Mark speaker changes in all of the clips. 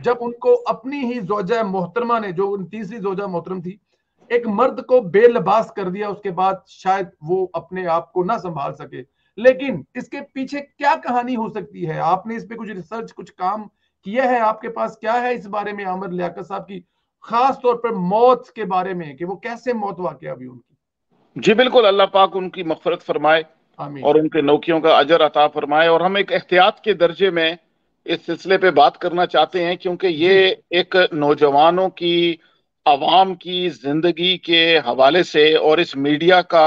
Speaker 1: जब उनको अपनी ही जोजा मोहतरमा ने जो तीसरी जोजा मोहतरम थी एक मर्द को बेलबास कर दिया उसके बाद शायद वो अपने आप को ना संभाल सके लेकिन इसके पीछे क्या कहानी हो सकती है आपने इस पे कुछ रिसर्च कुछ काम किया है आपके पास क्या है इस बारे में आमर लियाकत साहब की खास तौर पर मौत के बारे में कि वो कैसे मौत
Speaker 2: वाकई अभी उनकी जी बिल्कुल अल्लाह पाक उनकी मफरत फरमाए और उनके नौकियों का अजर अता फरमाए और हम एक एहतियात के दर्जे में इस सिलसिले पे बात करना चाहते हैं क्योंकि ये एक नौजवानों की आवाम की जिंदगी के हवाले से और इस मीडिया का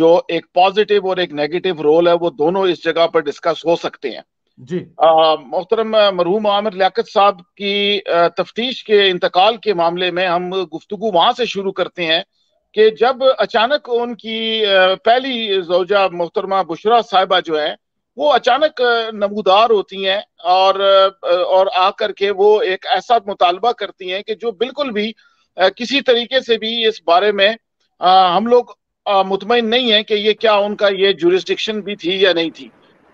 Speaker 2: जो एक पॉजिटिव और एक नेगेटिव रोल है वो दोनों इस जगह पर डिस्कस हो सकते हैं जी मोहतरम मरहूम आमिर लियात साहब की तफ्तीश के इंतकाल के मामले में हम गुफ्तु वहां से शुरू करते हैं कि जब अचानक उनकी पहली जोजा मोहतरमा बुशरा साहिबा जो है वो अचानक नमूदार होती हैं और और आकर के वो एक ऐसा मुतालबा करती हैं कि जो बिल्कुल भी किसी तरीके से भी इस बारे में हम लोग मुतमिन नहीं है कि ये क्या उनका ये जुरिस्टिक्शन भी थी या नहीं थी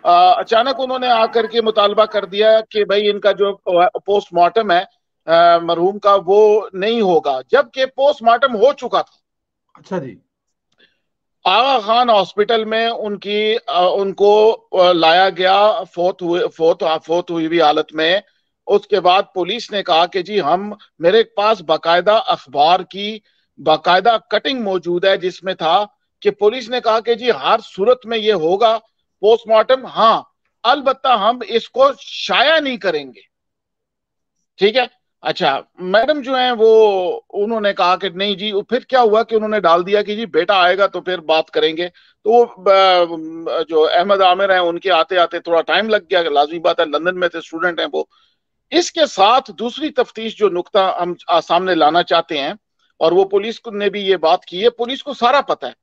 Speaker 2: अचानक उन्होंने आकर के मुतालबा कर दिया कि भाई इनका जो पोस्टमार्टम है मरहूम का वो नहीं होगा जबकि पोस्टमार्टम हो चुका था अच्छा जी आगा खान हॉस्पिटल में उनकी उनको लाया गया फोत हुए फोत फोत हुई भी हालत में उसके बाद पुलिस ने कहा कि जी हम मेरे पास बाकायदा अखबार की बाकायदा कटिंग मौजूद है जिसमें था कि पुलिस ने कहा कि जी हर सूरत में ये होगा पोस्टमार्टम हाँ अलबत्ता हम इसको शाया नहीं करेंगे ठीक है अच्छा मैडम जो है वो उन्होंने कहा कि नहीं जी फिर क्या हुआ कि उन्होंने डाल दिया कि जी बेटा आएगा तो फिर बात करेंगे तो वो जो अहमद आमिर हैं उनके आते आते थोड़ा टाइम लग गया लाजमी बात है लंदन में थे स्टूडेंट हैं वो इसके साथ दूसरी तफ्तीश जो नुकता हम सामने लाना चाहते हैं और वो पुलिस ने भी ये बात की है पुलिस को सारा पता है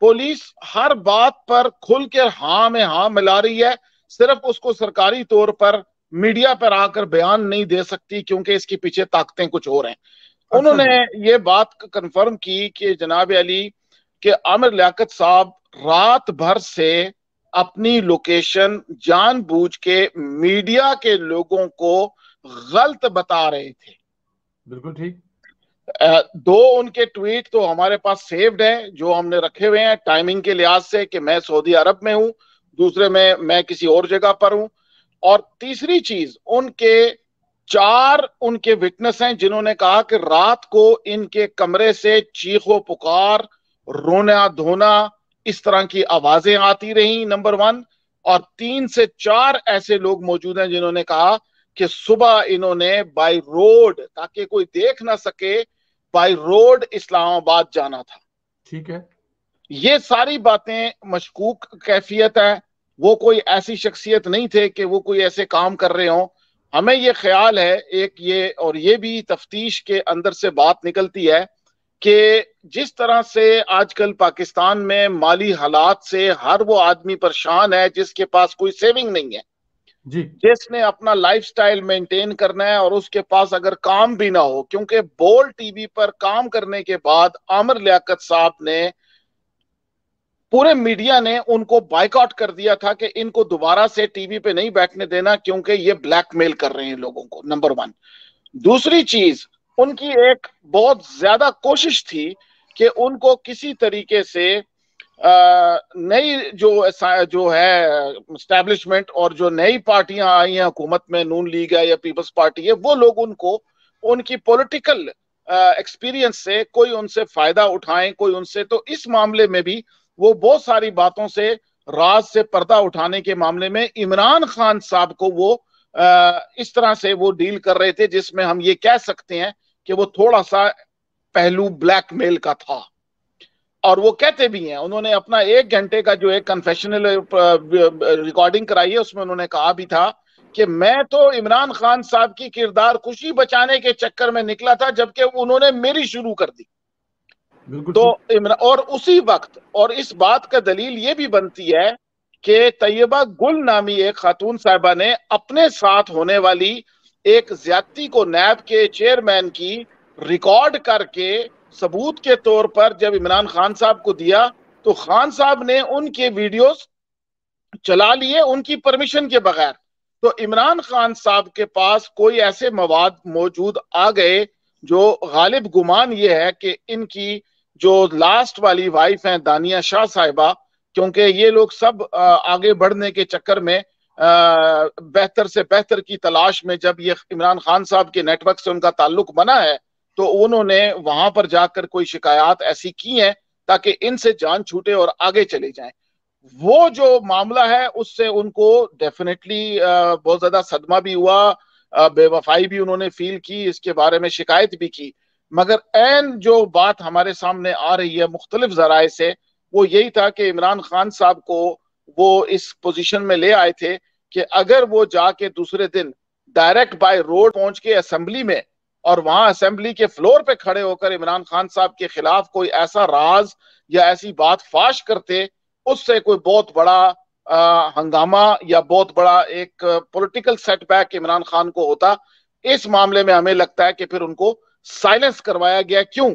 Speaker 2: पुलिस हर बात पर खुल के हाँ में हाँ मिला रही है सिर्फ उसको सरकारी तौर पर मीडिया पर आकर बयान नहीं दे सकती क्योंकि इसके पीछे ताकतें कुछ और हैं अच्छा उन्होंने ये बात कंफर्म की कि जनाब अली के आमिर लियाकत साहब रात भर से अपनी लोकेशन जानबूझ के मीडिया के लोगों को गलत बता रहे थे बिल्कुल ठीक दो उनके ट्वीट तो हमारे पास सेव्ड हैं जो हमने रखे हुए हैं टाइमिंग के लिहाज से कि मैं सऊदी अरब में हूँ दूसरे में मैं किसी और जगह पर हूँ और तीसरी चीज उनके चार उनके विटनेस हैं जिन्होंने कहा कि रात को इनके कमरे से चीखो पुकार रोना धोना इस तरह की आवाजें आती रही नंबर वन और तीन से चार ऐसे लोग मौजूद हैं जिन्होंने कहा कि सुबह इन्होंने बाय रोड ताकि कोई देख ना सके बाय रोड इस्लामाबाद जाना था ठीक है ये सारी बातें मशकूक कैफियत है वो कोई ऐसी शख्सियत नहीं थे कि वो कोई ऐसे काम कर रहे हों हमें ये ख्याल है एक ये और ये भी तफ्तीश के अंदर से बात निकलती है कि जिस तरह से आजकल पाकिस्तान में माली हालात से हर वो आदमी परेशान है जिसके पास कोई सेविंग नहीं है जी जिसने अपना लाइफस्टाइल मेंटेन करना है और उसके पास अगर काम भी ना हो क्योंकि बोल टीवी पर काम करने के बाद आमिर लियाकत साहब ने पूरे मीडिया ने उनको बाइकआउट कर दिया था कि इनको दोबारा से टीवी पे नहीं बैठने देना क्योंकि ये ब्लैकमेल कर रहे हैं लोगों को नंबर वन दूसरी चीज उनकी एक बहुत ज्यादा कोशिश थी कि उनको किसी तरीके से नई जो जो है स्टैब्लिशमेंट और जो नई पार्टियां आई हैं हुकूमत में नून लीग है या पीपल्स पार्टी है वो लोग उनको उनकी पॉलिटिकल एक्सपीरियंस से कोई उनसे फायदा उठाएं कोई उनसे तो इस मामले में भी वो बहुत सारी बातों से राज से पर्दा उठाने के मामले में इमरान खान साहब को वो इस तरह से वो डील कर रहे थे जिसमें हम ये कह सकते हैं कि वो थोड़ा सा पहलू ब्लैकमेल का था और वो कहते भी हैं उन्होंने अपना एक घंटे का जो एक कन्फेशनल रिकॉर्डिंग कराई है उसमें उन्होंने कहा भी था कि मैं तो इमरान खान साहब की किरदार खुशी बचाने के चक्कर में निकला था जबकि उन्होंने मेरी शुरू कर दी तो इमरान और उसी वक्त और इस बात का दलील ये भी बनती है कि तयबा गुल नामी एक खातून साहबा ने अपने साथ होने वाली एक ज्यादा को नैब के चेयरमैन की रिकॉर्ड करके सबूत के तौर पर जब इमरान खान साहब को दिया तो खान साहब ने उनके वीडियोस चला लिए उनकी परमिशन के बगैर तो इमरान खान साहब के पास कोई ऐसे मवाद मौजूद आ गए जो गालिब गुमान ये है कि इनकी जो लास्ट वाली वाइफ हैं दानिया शाह साहिबा क्योंकि ये लोग सब आगे बढ़ने के चक्कर में बेहतर से बेहतर की तलाश में जब ये इमरान खान साहब के नेटवर्क से उनका ताल्लुक बना है तो उन्होंने वहां पर जाकर कोई शिकायत ऐसी की है ताकि इनसे जान छूटे और आगे चले जाएं वो जो मामला है उससे उनको डेफिनेटली बहुत ज्यादा सदमा भी हुआ बेवफाई भी उन्होंने फील की इसके बारे में शिकायत भी की मगर एन जो बात हमारे सामने आ रही है मुख्तलिफ जराए से वो यही था कि इमरान खान साहब को वो इस पोजिशन में ले आए थे कि अगर वो जाके दूसरे दिन डायरेक्ट बाय रोड पहुंच के असेंबली में और वहां असेंबली के फ्लोर पे खड़े होकर इमरान खान साहब के खिलाफ कोई ऐसा राज या ऐसी बात फाश करते उससे कोई बहुत बड़ा आ, हंगामा या बहुत बड़ा एक पॉलिटिकल सेटबैक इमरान खान को होता इस मामले में हमें लगता है कि फिर उनको साइलेंस करवाया गया क्यों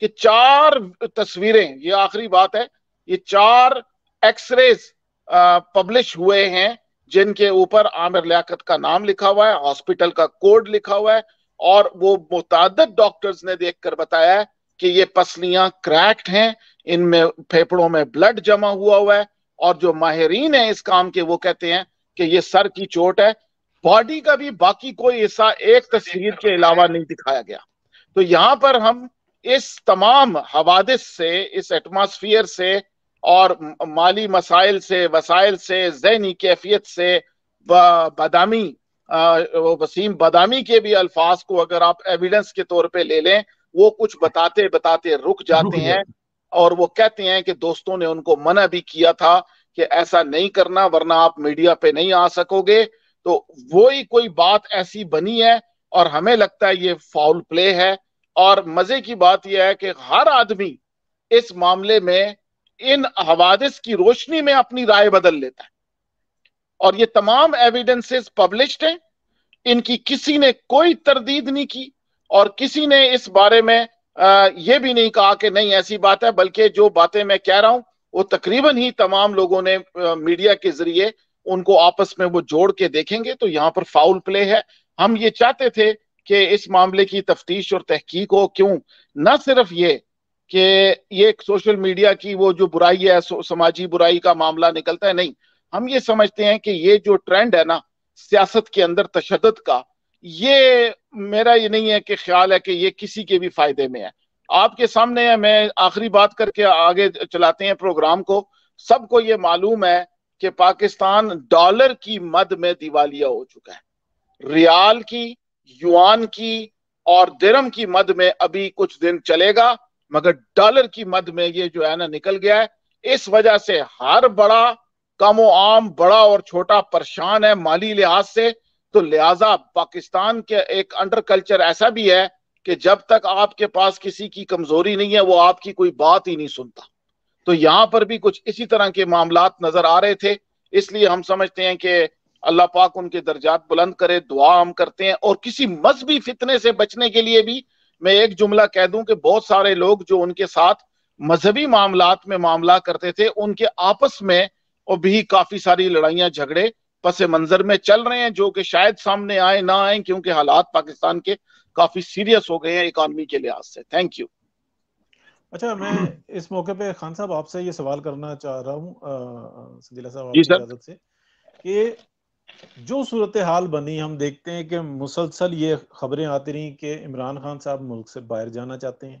Speaker 2: कि चार तस्वीरें ये आखिरी बात है ये चार एक्सरेज पब्लिश हुए हैं जिनके ऊपर आमिर लियाकत का नाम लिखा हुआ है हॉस्पिटल का कोड लिखा हुआ है और वो मुताद डॉक्टर्स ने देखकर बताया कि ये पसलियां क्रैक्ट हैं इनमें फेफड़ों में ब्लड जमा हुआ हुआ है और जो माहरीन है इस काम के वो कहते हैं कि ये सर की चोट है बॉडी का भी बाकी कोई हिस्सा एक तस्वीर के अलावा नहीं दिखाया गया तो यहाँ पर हम इस तमाम हवादिस से इस एटमॉस्फेयर से और माली मसाइल से वसाइल से जहनी कैफियत से बदामी वसीम बदामी के भी अल्फाज को अगर आप एविडेंस के तौर पे ले लें वो कुछ बताते बताते रुक जाते हैं और वो कहते हैं कि दोस्तों ने उनको मना भी किया था कि ऐसा नहीं करना वरना आप मीडिया पे नहीं आ सकोगे तो वो ही कोई बात ऐसी बनी है और हमें लगता है ये फाउल प्ले है और मजे की बात यह है कि हर आदमी इस मामले में इन हवादिस की रोशनी में अपनी राय बदल लेता है और ये तमाम एविडेंसेस पब्लिश्ड हैं इनकी किसी ने कोई तरदीद नहीं की और किसी ने इस बारे में यह ये भी नहीं कहा कि नहीं ऐसी बात है बल्कि जो बातें मैं कह रहा हूं वो तकरीबन ही तमाम लोगों ने मीडिया के जरिए उनको आपस में वो जोड़ के देखेंगे तो यहाँ पर फाउल प्ले है हम ये चाहते थे कि इस मामले की तफ्तीश और तहकीक हो क्यों न सिर्फ ये कि ये सोशल मीडिया की वो जो बुराई है समाजी बुराई का मामला निकलता है नहीं हम ये समझते हैं कि ये जो ट्रेंड है ना सियासत के अंदर तशद का ये मेरा ये नहीं है कि ख्याल है कि ये किसी के भी फायदे में है आपके सामने है मैं आखिरी बात करके आगे चलाते हैं प्रोग्राम को सबको ये मालूम है कि पाकिस्तान डॉलर की मद में दिवालिया हो चुका है रियाल की युआन की और दिरम की मद में अभी कुछ दिन चलेगा मगर डॉलर की मद में ये जो है ना निकल गया है इस वजह से हर बड़ा कम आम बड़ा और छोटा परेशान है माली लिहाज से तो लिहाजा पाकिस्तान के एक अंडर कल्चर ऐसा भी है कि जब तक आपके पास किसी की कमजोरी नहीं है वो आपकी कोई बात ही नहीं सुनता तो यहाँ पर भी कुछ इसी तरह के मामला नजर आ रहे थे इसलिए हम समझते हैं कि अल्लाह पाक उनके दर्जात बुलंद करे दुआ हम करते हैं और किसी मजहबी फितने से बचने के लिए भी मैं एक जुमला कह दूं कि बहुत सारे लोग जो उनके साथ मजहबी मामला में मामला करते थे उनके आपस में और भी काफी सारी लड़ाइयां झगड़े पस मंजर में चल रहे हैं जो कि शायद सामने आए ना आए क्योंकि हालात पाकिस्तान के काफी सीरियस हो गए हैं इकॉनमी के लिहाज से थैंक यू
Speaker 1: अच्छा मैं इस मौके पे खान साहब आपसे ये सवाल करना चाह रहा हूँ साहब आपकी से कि जो सूरत हाल बनी हम देखते हैं कि मुसलसल ये खबरें आती रही कि इमरान खान साहब मुल्क से बाहर जाना चाहते हैं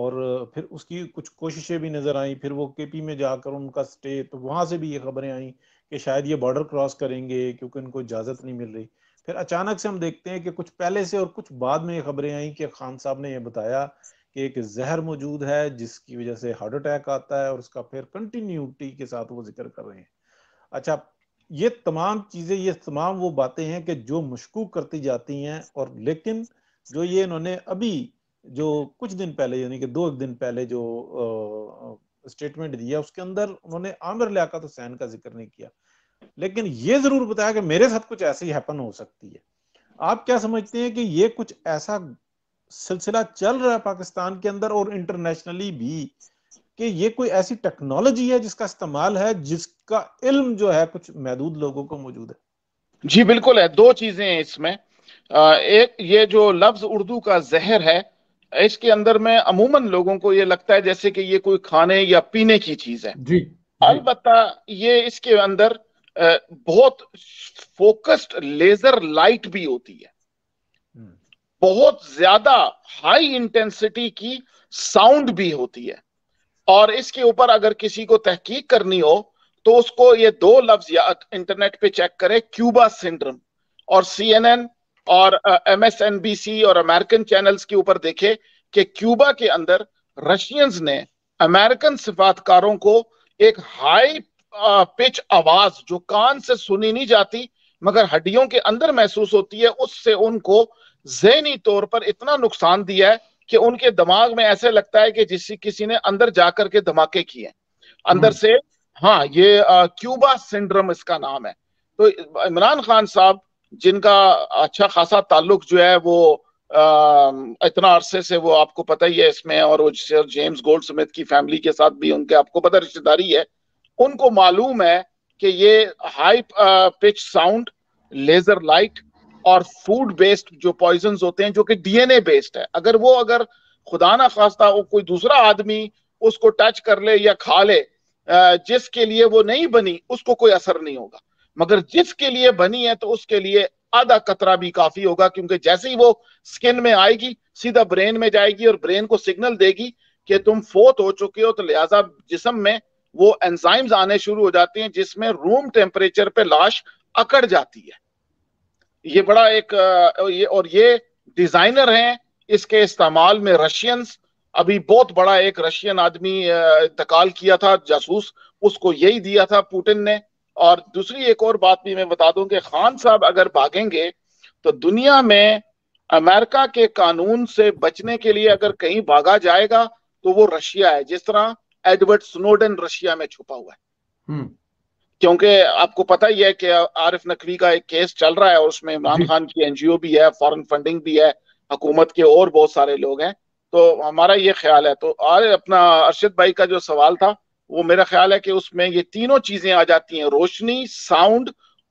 Speaker 1: और फिर उसकी कुछ कोशिशें भी नज़र आई फिर वो के पी में जाकर उनका स्टे तो वहां से भी ये खबरें आई कि शायद ये बॉर्डर क्रॉस करेंगे क्योंकि उनको इजाज़त नहीं मिल रही फिर अचानक से हम देखते हैं कि कुछ पहले से और कुछ बाद में ये खबरें आई कि खान साहब ने यह बताया कि एक जहर मौजूद है जिसकी वजह से हार्ट अटैक आता है और उसका फिर कंटिन्यूटी के साथ वो जिक्र कर रहे हैं अच्छा ये तमाम चीज़ें ये तमाम वो बातें हैं कि जो मशकूक करती जाती हैं और लेकिन जो ये इन्होंने अभी जो कुछ दिन पहले यानी कि दो एक दिन पहले जो स्टेटमेंट दिया उसके अंदर उन्होंने आमिर लियाकत हुसैन का जिक्र नहीं किया लेकिन ये जरूर बताया कि मेरे साथ कुछ ऐसी हैपन हो सकती है आप क्या समझते हैं कि ये कुछ ऐसा सिलसिला चल रहा है पाकिस्तान के अंदर और इंटरनेशनली भी कि ये कोई ऐसी टेक्नोलॉजी है जिसका इस्तेमाल है जिसका इल्म जो है कुछ महदूद लोगों को मौजूद है
Speaker 2: जी बिल्कुल है दो चीजें हैं इसमें एक ये जो लफ्ज उर्दू का जहर है इसके अंदर में अमूमन लोगों को ये लगता है जैसे कि ये कोई खाने या पीने की चीज है जी अलबत् ये इसके अंदर बहुत फोकस्ड लेजर लाइट भी होती है हम्म। बहुत ज्यादा हाई इंटेंसिटी की साउंड भी होती है और इसके ऊपर अगर किसी को तहकीक करनी हो तो उसको ये दो लफ्ज इंटरनेट पे चेक करें क्यूबा सिंड्रम और एन और सी और अमेरिकन चैनल्स के ऊपर देखे कि क्यूबा के अंदर रशियंस ने अमेरिकन सिफातकारों को एक हाई पिच आवाज जो कान से सुनी नहीं जाती मगर हड्डियों के अंदर महसूस होती है उससे उनको जहनी तौर पर इतना नुकसान दिया है कि उनके दिमाग में ऐसे लगता है कि जिस किसी ने अंदर जाकर के धमाके किए अंदर हम्म। से हाँ ये आ, क्यूबा सिंड्रम इसका नाम है तो इमरान खान साहब जिनका अच्छा खासा ताल्लुक जो है वो आ, इतना अरसे से वो आपको पता ही है इसमें और वो जेम्स गोल्ड समेत की फैमिली के साथ भी उनके आपको पता रिश्तेदारी है उनको मालूम है कि ये high pitch sound laser light और फूड बेस्ड जो पॉइजन होते हैं जो कि डीएनए बेस्ड है अगर वो अगर खुदा ना खास्ता वो कोई दूसरा आदमी उसको टच कर ले या खा ले जिसके लिए वो नहीं बनी उसको कोई असर नहीं होगा मगर जिसके लिए बनी है तो उसके लिए आधा कतरा भी काफी होगा क्योंकि जैसे ही वो स्किन में आएगी सीधा ब्रेन में जाएगी और ब्रेन को सिग्नल देगी कि तुम फोत हो चुके हो तो लिहाजा जिसम में वो एंजाइम्स आने शुरू हो जाते हैं जिसमें रूम टेम्परेचर पे लाश अकड़ जाती है ये बड़ा एक ये और ये डिजाइनर हैं इसके इस्तेमाल में रशियंस अभी बहुत बड़ा एक रशियन आदमी इंतकाल किया था जासूस उसको यही दिया था पुटिन ने और दूसरी एक और बात भी मैं बता दूं कि खान साहब अगर भागेंगे तो दुनिया में अमेरिका के कानून से बचने के लिए अगर कहीं भागा जाएगा तो वो रशिया है जिस तरह एडवर्ड स्नोडन रशिया में छुपा हुआ है हम्म। क्योंकि आपको पता ही है कि आरिफ नकवी का एक केस चल रहा है और उसमें इमरान खान की एनजीओ भी है फॉरेन फंडिंग भी है हुकूमत के और बहुत सारे लोग हैं तो हमारा ये ख्याल है तो आर अपना अरशद भाई का जो सवाल था वो मेरा ख्याल है कि उसमें ये तीनों चीजें आ जाती हैं रोशनी साउंड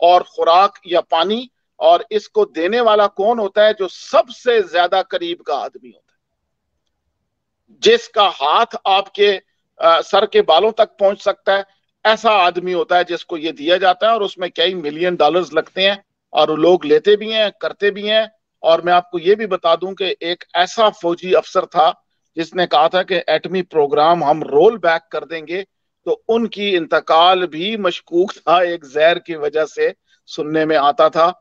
Speaker 2: और खुराक या पानी और इसको देने वाला कौन होता है जो सबसे ज्यादा करीब का आदमी होता है जिसका हाथ आपके आ, सर के बालों तक पहुंच सकता है ऐसा आदमी होता है जिसको ये दिया जाता है और उसमें कई मिलियन डॉलर्स लगते हैं और लोग लेते भी हैं करते भी हैं और मैं आपको ये भी बता दूं कि एक ऐसा फौजी अफसर था जिसने कहा था कि एटमी प्रोग्राम हम रोल बैक कर देंगे तो उनकी इंतकाल भी मशकूक था एक जहर की वजह से सुनने में आता था